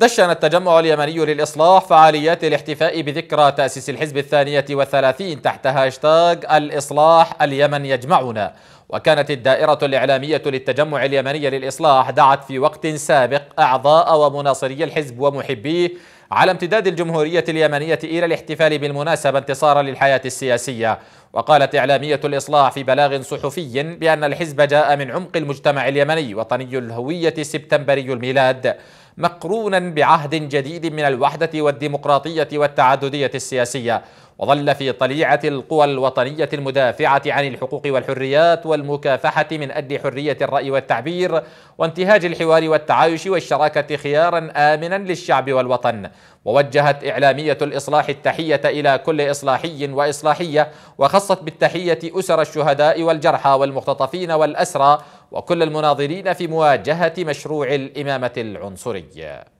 دشن التجمع اليمني للإصلاح فعاليات الاحتفاء بذكرى تأسيس الحزب الثانية والثلاثين تحت هاشتاغ الإصلاح اليمن يجمعنا وكانت الدائرة الإعلامية للتجمع اليمني للإصلاح دعت في وقت سابق أعضاء ومناصري الحزب ومحبيه على امتداد الجمهورية اليمنية إلى الاحتفال بالمناسبة انتصارا للحياة السياسية وقالت إعلامية الإصلاح في بلاغ صحفي بأن الحزب جاء من عمق المجتمع اليمني وطني الهوية سبتمبري الميلاد مقرونا بعهد جديد من الوحدة والديمقراطية والتعددية السياسية وظل في طليعة القوى الوطنية المدافعة عن الحقوق والحريات والمكافحة من أجل حرية الرأي والتعبير وانتهاج الحوار والتعايش والشراكة خيارا آمنا للشعب والوطن ووجهت إعلامية الإصلاح التحية إلى كل إصلاحي وإصلاحية وخصت بالتحية أسر الشهداء والجرحى والمختطفين والأسرى وكل المناظرين في مواجهة مشروع الإمامة العنصرية